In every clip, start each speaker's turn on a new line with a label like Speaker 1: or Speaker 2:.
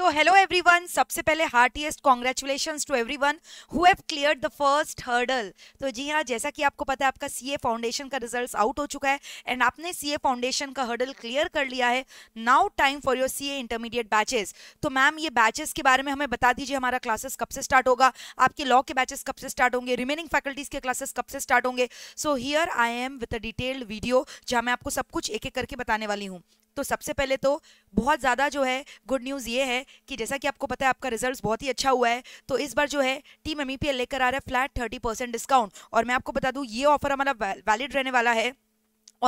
Speaker 1: तो hello everyone सबसे पहले heartiest congratulation to every who who've clear the first hurdle तो जी हाँ जैसा कि आपको पता है आपका सीए फाउंडेशन का रिजल्ट आउट हो चुका है एंड आपने सीए फाउंडेशन का हर्डल क्लियर कर लिया है now time for your CA intermediate batches तो मैम ये बैचेस के बारे में हमें बता दीजिए हमारा क्लासेस कब से स्टार्ट होगा आपके लॉ के बैचेस कब से स्टार्ट होंगे रिमेनिंग फैकल्टीज के क्लासेस कब से स्टार्ट होंगे so here I am with a detailed video जहाँ मैं आपको सब कुछ एक एक करके बताने वाली हूँ तो सबसे पहले तो बहुत ज़्यादा जो है गुड न्यूज़ ये है कि जैसा कि आपको पता है आपका रिजल्ट्स बहुत ही अच्छा हुआ है तो इस बार जो है टीम एम e लेकर आ रहा है फ्लैट थर्टी परसेंट डिस्काउंट और मैं आपको बता दूँ ये ऑफर हमारा वैलिड रहने वाला है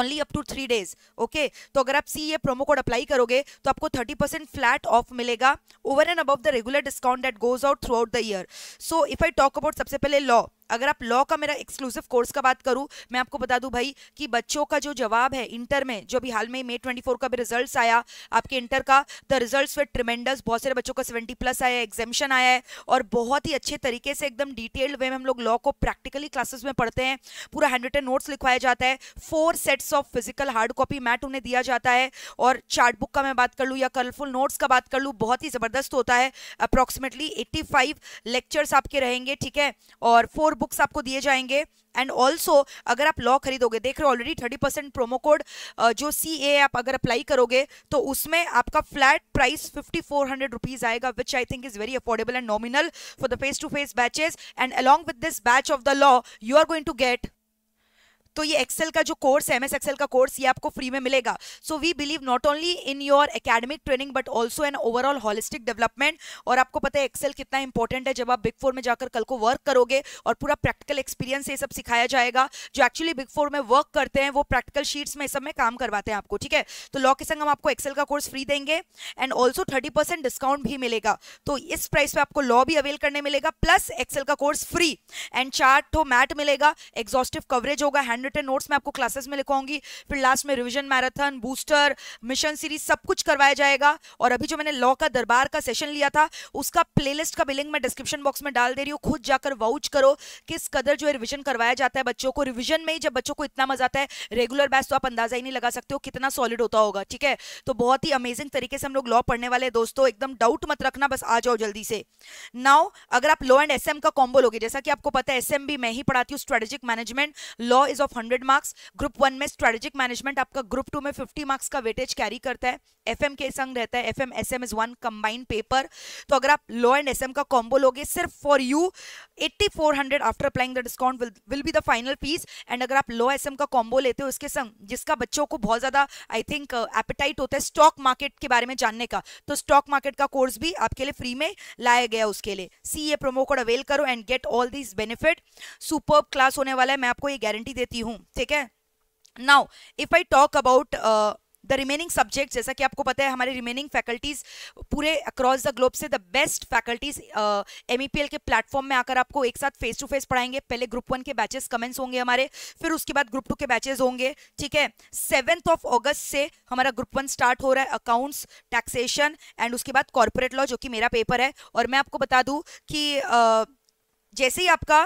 Speaker 1: only up to three days okay तो अगर आप सी ये प्रोमो कोड अप्लाई करोगे तो आपको थर्टी परसेंट फ्लैट ऑफ मिलेगा over and above the regular discount that goes out throughout the year so if I talk about सबसे पहले लॉ अगर आप लॉ का मेरा एक्सक्लूसिव कोर्स का बात करूँ मैं आपको बता दूँ भाई कि बच्चों का जो जवाब है इंटर में जो अभी हाल में मे ट्वेंटी का भी रिजल्ट आया आपके इंटर का द रिजल्ट वे ट्रिमेंडस बहुत सारे बच्चों का सेवेंटी प्लस आया है एग्जामिशन आया है और बहुत ही अच्छे तरीके से एकदम डिटेल्ड वे में हम लोग लॉ को प्रैक्टिकली क्लासेस में पढ़ते हैं पूरा हैंड रिटन नोट्स लिखवाया जाता है four sets of physical hard copy mat उन्हें दिया जाता है और चार्ट बुक का मैं बात कर लूँ या कलरफुल नोट्स का बात कर लूँ बहुत ही ज़बरदस्त होता है अप्रॉक्सीमेटली एट्टी लेक्चर्स आपके रहेंगे ठीक है और फोर बुक्स आपको दिए जाएंगे एंड ऑल्सो अगर आप लॉ खरीदोगे देख रहे हो already thirty percent promo code जो सी ए आप अगर अप्लाई करोगे तो उसमें आपका flat price fifty four hundred rupees आएगा which I think is very affordable and nominal for the face to face batches and along with this batch of the law you are going to get तो ये Excel का जो course है MS Excel का course ये आपको free में मिलेगा so we believe not only in your academic training but also an overall holistic development और आपको पता है एक्सेल कितना इंपॉर्टेंट है जब आप बिग फोर में जाकर कल को वर्क करोगे और पूरा प्रैक्टिकल एक्सपीरियंस ये सब सिखाया जाएगा जो एक्चुअली बिग फोर में वर्क करते हैं वो प्रैक्टिकल शीट्स में सब में काम करवाते हैं आपको ठीक है तो लॉ के संग हम आपको एक्सेल का कोर्स फ्री देंगे and also thirty percent discount भी मिलेगा तो इस प्राइस पर आपको लॉ भी अवेल करने मिलेगा प्लस एक्सेल का course free and chart mat मिलेगा एग्जॉस्टिव कवरेज होगा हैंड हैंड रिटन नोट्स मैं आपको क्लासेस में लिखवाऊंगी फिर लास्ट में revision marathon booster mission series सब कुछ करवाया जाएगा और अभी जो मैंने लॉ का दरबार का सेशन लिया था उसका प्ले का बिलिंग मैं डिस्क्रिप्शन बॉक्स में डाल दे रही हूँ खुद जाकर वाउच करो किस कदर जो है रिविजन करवाया जाता है बच्चों को रिविजन में ही जब बच्चों को इतना मजा आता है रेगुलर बैच तो आप अंदाजा ही नहीं लगा सकते हो कितना सॉलिड होता होगा ठीक है तो बहुत ही अमेजिंग तरीके से हम लोग लॉ पढ़ने वाले दोस्तों एकदम डाउट मत रखना बस आ जाओ जल्दी से नाउ अगर आप लॉ एंड एसएम का कॉम्बो लोगे जैसा कि आपको पता है एस मैं ही पढ़ाती हूँ strategic management law is of of hundred marks group one में स्ट्रेटेजिक मैनेजमेंट आपका ग्रुप टू में फिफ्टी मार्क्स का वेटेज कैरी करता है एफ के संग रहता है F M S M is one combined paper तो अगर आप लॉ एंड एस एम का कॉम्बो लोगे सिर्फ for you eighty four hundred after applying the discount will be the final fees and अगर आप लॉ एस एम का combo लेते हो उसके संग जिसका बच्चों को बहुत ज्यादा आई थिंक एपिटाइट होता है स्टॉक मार्केट के बारे में जानने का तो स्टॉक मार्केट का कोर्स भी आपके लिए फ्री में लाया गया उसके लिए सी ये प्रोमो कोड अवेल करो and get all this benefit super class होने वाला है मैं आपको ये गारंटी देती हूँ रही हूँ ठीक है now if I talk about the remaining subject जैसा कि आपको पता है हमारे रिमेनिंग फैकल्टीज पूरे अक्रॉस द ग्लोब से द बेस्ट फैकल्टीज एम के प्लेटफॉर्म में आकर आपको एक साथ फेस टू फेस पढ़ाएंगे पहले ग्रुप वन के बैचेस कमेंट्स होंगे हमारे फिर उसके बाद ग्रुप टू के बैचेस होंगे ठीक है सेवेंथ ऑफ ऑगस्ट से हमारा ग्रुप वन स्टार्ट हो रहा है अकाउंट्स टैक्सेशन एंड उसके बाद कॉरपोरेट लॉ जो कि मेरा पेपर है और मैं आपको बता दूँ कि uh, जैसे ही आपका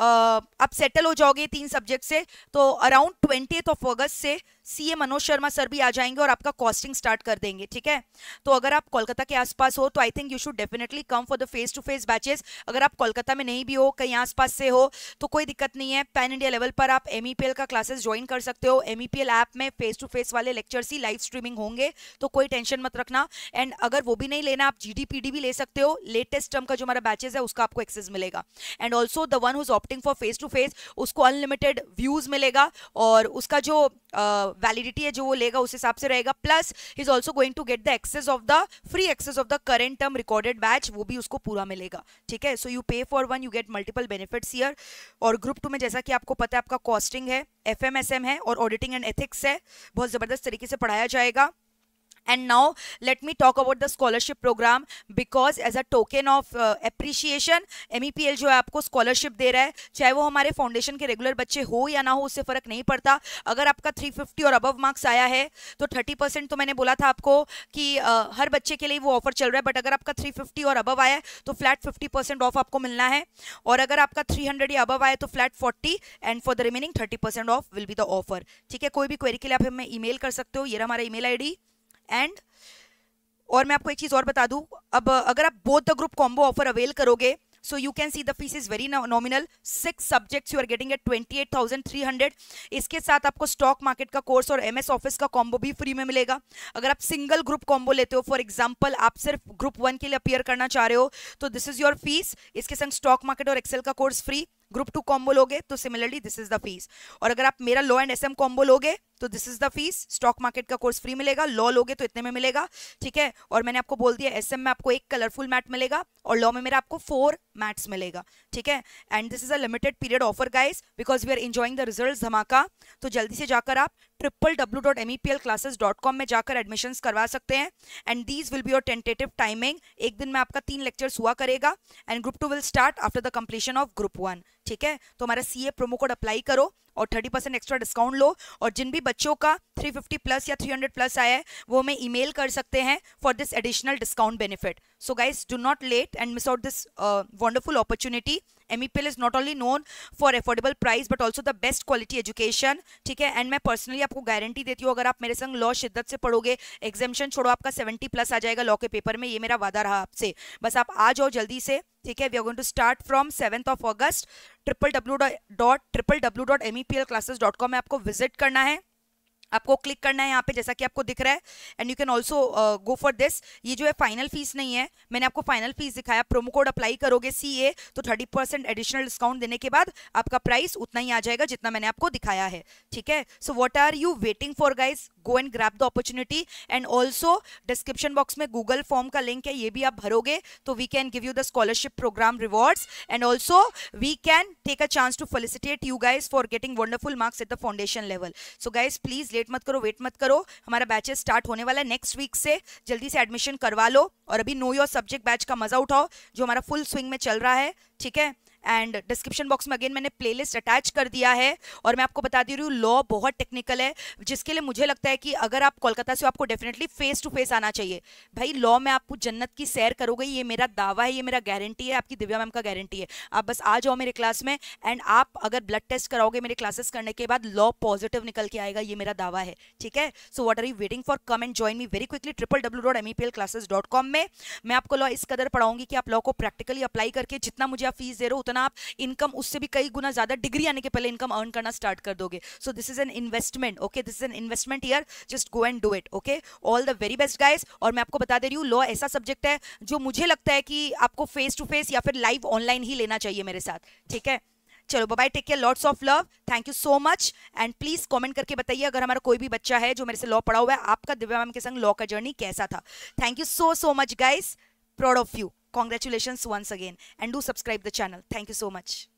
Speaker 1: आप सेटल हो जाओगे तीन सब्जेक्ट से तो अराउंड ट्वेंटी ऑफ अगस्त से सीए मनोज शर्मा सर भी आ जाएंगे और आपका कॉस्टिंग स्टार्ट कर देंगे ठीक है तो अगर आप कोलकाता के आसपास हो तो I think you should definitely come for the face to face batches अगर आप कोलकाता में नहीं भी हो कहीं आसपास से हो तो कोई दिक्कत नहीं है पैन इंडिया लेवल पर आप एम e का क्लासेस ज्वाइन कर सकते हो एम ऐप e में फेस टू फेस वाले लेक्चर्स ही लाइव स्ट्रीमिंग होंगे तो कोई टेंशन मत रखना एंड अगर वो भी नहीं लेना आप जी भी ले सकते हो लेटेस्ट टर्म का जो हमारा बैचेज है उसका आपको एक्सेस मिलेगा and also the one who's opting for face to face उसको अनलिमिटेड व्यूज मिलेगा और उसका जो वैलिडिटी है जो वो लेगा उस हिसाब से रहेगा plus is also going to get the access of the free access of the current term recorded batch वो भी उसको पूरा मिलेगा ठीक है so you pay for one you get multiple benefits year और ग्रुप टू में जैसा कि आपको पता है आपका कॉस्टिंग है एफ है और ऑडिटिंग एंड एथिक्स है बहुत ज़बरदस्त तरीके से पढ़ाया जाएगा and now let me talk about the scholarship program because as a token of uh, appreciation MEPL जो है आपको स्कॉलरशिप दे रहा है चाहे वो हमारे फाउंडेशन के रेगुलर बच्चे हो या ना हो उससे फर्क नहीं पड़ता अगर आपका 350 और अबव मार्क्स आया है तो 30 परसेंट तो मैंने बोला था आपको कि uh, हर बच्चे के लिए वो ऑफर चल रहा है बट अगर आपका 350 और अबव आया है तो फ्लैट 50 परसेंट ऑफ आपको मिलना है और अगर आपका 300 या अबव आया तो flat 40 and for the remaining 30 percent off will be the offer ठीक है कोई भी क्वेरी के लिए आप हमें ईमेल कर सकते हो ये हमारा ईमेल डी एंड और मैं आपको एक चीज़ और बता दू अब अगर आप both the group combo offer avail करोगे so you can see the fees is very nominal six subjects you are getting at 28300 इसके साथ आपको स्टॉक मार्केट का कोर्स और एमएस ऑफिस का कॉम्बो भी फ्री में मिलेगा अगर आप सिंगल ग्रुप कॉम्बो लेते हो फॉर एग्जाम्पल आप सिर्फ ग्रुप वन के लिए अपियर करना चाह रहे हो तो दिस इज योर फीस इसके संग स्टॉक मार्केट और एक्सेल का course free group two combo लोगे तो similarly this is the fees और अगर आप मेरा लॉ एंड एसएम कॉम्बो लोगे तो this is the fees stock market का कोर्स फ्री मिलेगा लॉ लोगे तो इतने में मिलेगा ठीक है और मैंने आपको बोल दिया एसएम में आपको एक कलरफुल मैट मिलेगा और लॉ में मेरा आपको फोर मैट्स मिलेगा ठीक है and this is a limited period offer guys because we are enjoying the result धमाका तो जल्दी से जाकर आप triple W dot M E P L classes dot com में जाकर एडमिशन करवा सकते हैं and these will be your tentative timing एक दिन में आपका तीन लेक्चर्स हुआ करेगा and group two will start after the completion of group one ठीक है तो हमारा सी ए प्रोमो कोड अप्लाई करो और थर्टी परसेंट एक्स्ट्रा डिस्काउंट लो और जिन भी बच्चों का थ्री फिफ्टी प्लस या थ्री हंड्रेड प्लस आया है वो हमें ईमेल कर सकते हैं for this additional discount benefit so guys do not late and miss out this wonderful opportunity MEPL is not only known for affordable price but also the best quality education ठीक है and मैं personally आपको guarantee देती हूँ अगर आप मेरे संग लॉ शिद्दत से पढ़ोगे एग्जामेशन छोड़ो आपका सेवेंटी प्लस आ जाएगा लॉ के पेपर में ये मेरा वादा रहा आपसे बस आप आ जाओ जल्दी से ठीक है we are going to start from seventh of August triple W dot triple W dot M E P L classes dot com में आपको विजिट करना है आपको क्लिक करना है यहाँ पे जैसा कि आपको दिख रहा है and you can also go for this ये जो है फाइनल फीस नहीं है मैंने आपको फाइनल फीस दिखाया प्रोमो कोड अप्लाई करोगे सी ए तो थर्टी परसेंट एडिशनल डिस्काउंट देने के बाद आपका प्राइस उतना ही आ जाएगा जितना मैंने आपको दिखाया है ठीक है so what are you waiting for guys go and grab the opportunity and also description box में गूगल फॉर्म का लिंक है ये भी आप भरोगे तो we can give you the scholarship program rewards and also we can take a chance to felicitate you guys for getting wonderful marks at the foundation level so guys please late मत करो wait मत करो हमारा batches start होने वाला है next week से जल्दी से एडमिशन करवा लो और अभी नो योर सब्जेक्ट बैच का मजा उठाओ जो हमारा फुल स्विंग में चल रहा है ठीक है एंड डिस्क्रिप्शन बॉक्स में अगेन मैंने प्लेलिस्ट अटैच कर दिया है और मैं आपको बता दे रही हूँ लॉ बहुत टेक्निकल है जिसके लिए मुझे लगता है कि अगर आप कोलकाता से आपको डेफिनेटली फेस टू फेस आना चाहिए भाई लॉ में आपको जन्नत की सैर करोगे ये मेरा दावा है ये मेरा गारंटी है आपकी दिव्या मैम का गारंटी है आप बस आ जाओ मेरे क्लास में एंड आप अगर ब्लड टेस्ट कराओगे मेरे क्लासेस करने के बाद लॉ पॉजिटिव निकल के आएगा ये मेरा दावा है ठीक है so what are you waiting for come and join me very quickly triple W dot M E P L classes dot com में मैं आपको लॉ इस कदर पढ़ाऊंगी कि आप लॉ को प्रैक्टिकली अप्लाई करके जितना मुझे आप फीस दे रहे हो उतना करना आप इनकम उससे भी कई गुना ज्यादा डिग्री आने के पहले इनकम अर्न करना स्टार्ट कर दोगे so this is an investment okay this is an investment year just go and do it okay all the very best guys और मैं आपको बता दे रही हूँ लॉ ऐसा सब्जेक्ट है जो मुझे लगता है कि आपको फेस टू फेस या फिर लाइव ऑनलाइन ही लेना चाहिए मेरे साथ ठीक है चलो bye take care lots of love thank you so much and please comment करके बताइए अगर हमारा कोई भी बच्चा है जो मेरे से लॉ पढ़ा हुआ है आपका दिव्या मैम के संग लॉ का जर्नी कैसा था thank you so so much guys proud of you Congratulations once again and do subscribe the channel. Thank you so much.